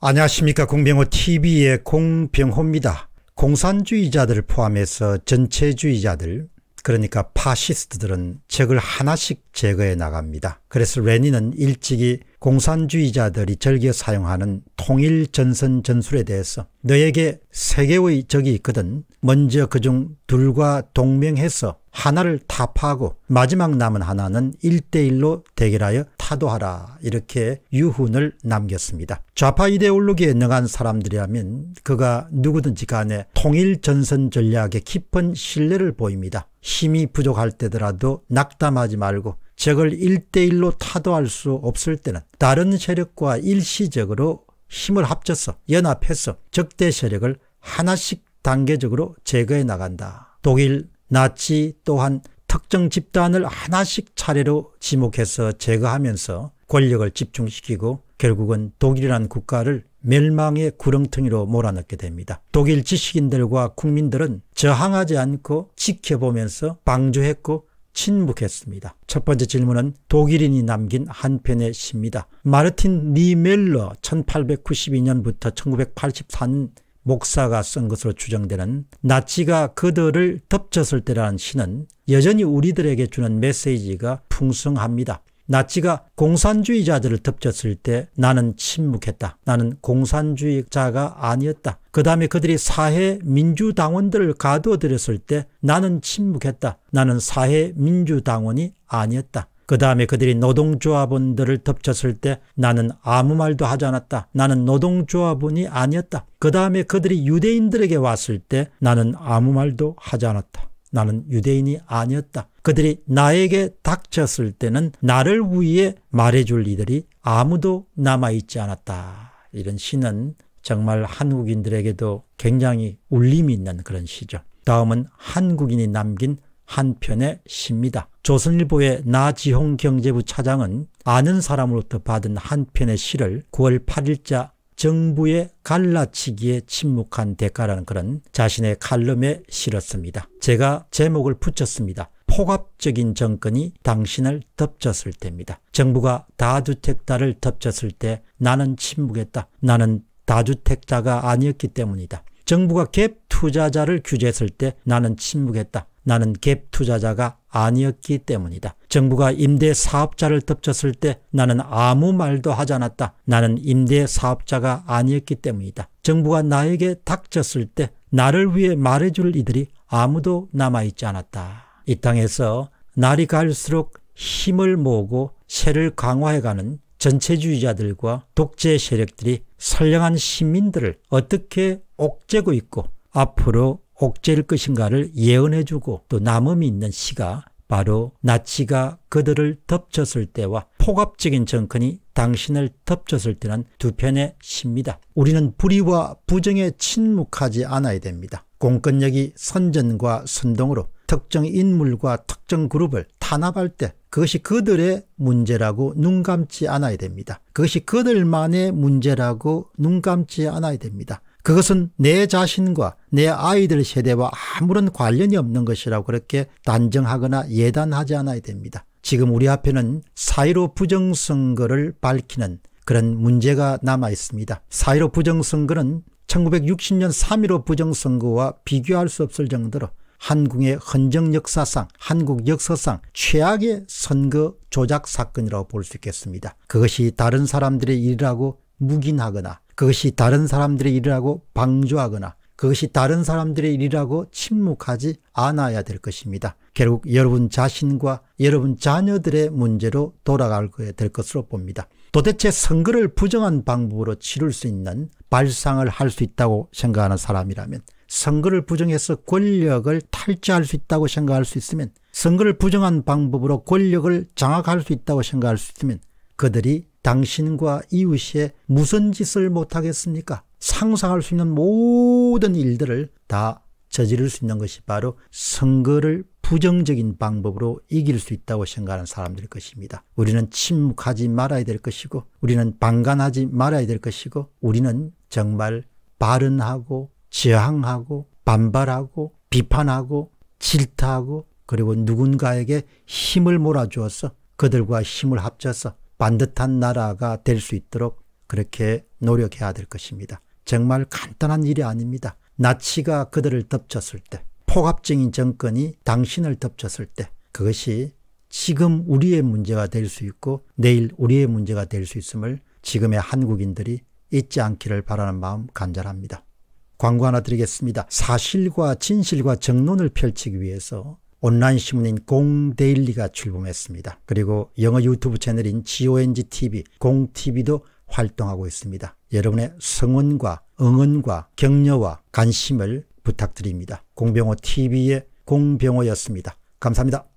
안녕하십니까 공병호 TV의 공병호입니다. 공산주의자들을 포함해서 전체주의자들 그러니까 파시스트들은 적을 하나씩 제거해 나갑니다. 그래서 레니는 일찍이 공산주의자들이 즐겨 사용하는 통일 전선 전술에 대해서 너에게 세 개의 적이 있거든 먼저 그 중 둘과 동맹해서 하나를 타파하고 마지막 남은 하나는 1대1로 대결하여 타도하라 이렇게 유훈을 남겼습니다. 좌파 이데올로기에 능한 사람들이라면 그가 누구든지 간에 통일 전선 전략에 깊은 신뢰를 보입니다. 힘이 부족할 때더라도 낙담하지 말고 적을 1대1로 타도할 수 없을 때는 다른 세력과 일시적으로 힘을 합쳐서 연합해서 적대 세력을 하나씩 단계적으로 제거해 나간다. 독일 나치 또한 특정 집단을 하나씩 차례로 지목해서 제거하면서 권력을 집중시키고 결국은 독일이란 국가를 멸망의 구렁텅이로 몰아넣게 됩니다. 독일 지식인들과 국민들은 저항하지 않고 지켜보면서 방조했고 침묵했습니다첫 번째 질문은 독일인이 남긴 한 편의 시입니다. 마르틴 니멜러 1892년부터 1984년 목사가 쓴 것으로 추정되는 나치가 그들을 덮쳤을 때라는 시는 여전히 우리들에게 주는 메시지가 풍성합니다. 나치가 공산주의자들을 덮쳤을 때 나는 침묵했다. 나는 공산주의자가 아니었다. 그 다음에 그들이 사회 민주당원들을 가두어들였을 때 나는 침묵했다. 나는 사회 민주당원이 아니었다. 그 다음에 그들이 노동조합원들을 덮쳤을 때 나는 아무 말도 하지 않았다. 나는 노동조합원이 아니었다. 그 다음에 그들이 유대인들에게 왔을 때 나는 아무 말도 하지 않았다. 나는 유대인이 아니었다. 그들이 나에게 닥쳤을 때는 나를 위해 말해줄 이들이 아무도 남아있지 않았다. 이런 시는 정말 한국인들에게도 굉장히 울림이 있는 그런 시죠. 다음은 한국인이 남긴 한 편의 시입니다. 조선일보의 나지홍 경제부 차장은 아는 사람으로부터 받은 한 편의 시를 9월 8일자 정부의 갈라치기에 침묵한 대가라는 그런 자신의 칼럼에 실었습니다. 제가 제목을 붙였습니다. 포갑적인 정권이 당신을 덮쳤을 때입니다. 정부가 다주택자를 덮쳤을 때 나는 침묵했다. 나는 다주택자가 아니었기 때문이다. 정부가 갭 투자자를 규제했을 때 나는 침묵했다. 나는 갭 투자자가 아니었기 때문이다. 정부가 임대 사업자를 덮쳤을 때 나는 아무 말도 하지 않았다. 나는 임대 사업자가 아니었기 때문이다. 정부가 나에게 닥쳤을 때 나를 위해 말해줄 이들이 아무도 남아있지 않았다. 이 땅에서 날이 갈수록 힘을 모으고 세를 강화해가는 전체주의자들과 독재 세력들이 선량한 시민들을 어떻게 옥죄고 있고 앞으로 옥죄일 것인가를 예언해주고 또 남음이 있는 시가 바로 나치가 그들을 덮쳤을 때와 폭압적인 정권이 당신을 덮쳤을 때는 두 편의 시입니다. 우리는 불의와 부정에 침묵하지 않아야 됩니다. 공권력이 선전과 선동으로 특정 인물과 특정 그룹을 탄압할 때 그것이 그들의 문제라고 눈 감지 않아야 됩니다. 그것이 그들만의 문제라고 눈 감지 않아야 됩니다. 그것은 내 자신과 내 아이들 세대와 아무런 관련이 없는 것이라고 그렇게 단정하거나 예단하지 않아야 됩니다. 지금 우리 앞에는 사이로 부정선거를 밝히는 그런 문제가 남아 있습니다. 사이로 부정선거는 1960년 3.15 부정선거와 비교할 수 없을 정도로 한국의 헌정 역사상 한국 역사상 최악의 선거 조작 사건이라고 볼 수 있겠습니다. 그것이 다른 사람들의 일이라고 묵인하거나 그것이 다른 사람들의 일이라고 방조하거나 그것이 다른 사람들의 일이라고 침묵하지 않아야 될 것입니다. 결국 여러분 자신과 여러분 자녀들의 문제로 돌아갈 될 것으로 봅니다. 도대체 선거를 부정한 방법으로 치를 수 있는 발상을 할 수 있다고 생각하는 사람이라면 선거를 부정해서 권력을 탈취할 수 있다고 생각할 수 있으면 선거를 부정한 방법으로 권력을 장악할 수 있다고 생각할 수 있으면 그들이 당신과 이웃에 무슨 짓을 못하겠습니까? 상상할 수 있는 모든 일들을 다 저지를 수 있는 것이 바로 선거를 부정적인 방법으로 이길 수 있다고 생각하는 사람들일 것입니다. 우리는 침묵하지 말아야 될 것이고 우리는 방관하지 말아야 될 것이고 우리는 정말 바른하고 저항하고 반발하고 비판하고 질타하고 그리고 누군가에게 힘을 몰아주어서 그들과 힘을 합쳐서 반듯한 나라가 될 수 있도록 그렇게 노력해야 될 것입니다. 정말 간단한 일이 아닙니다. 나치가 그들을 덮쳤을 때, 폭압적인 정권이 당신을 덮쳤을 때, 그것이 지금 우리의 문제가 될 수 있고 내일 우리의 문제가 될 수 있음을 지금의 한국인들이 잊지 않기를 바라는 마음 간절합니다. 광고 하나 드리겠습니다. 사실과 진실과 정론을 펼치기 위해서 온라인 신문인 공데일리가 출범했습니다. 그리고 영어 유튜브 채널인 GONGTV, 공TV도 활동하고 있습니다. 여러분의 성원과 응원과 격려와 관심을 부탁드립니다. 공병호 TV의 공병호였습니다. 감사합니다.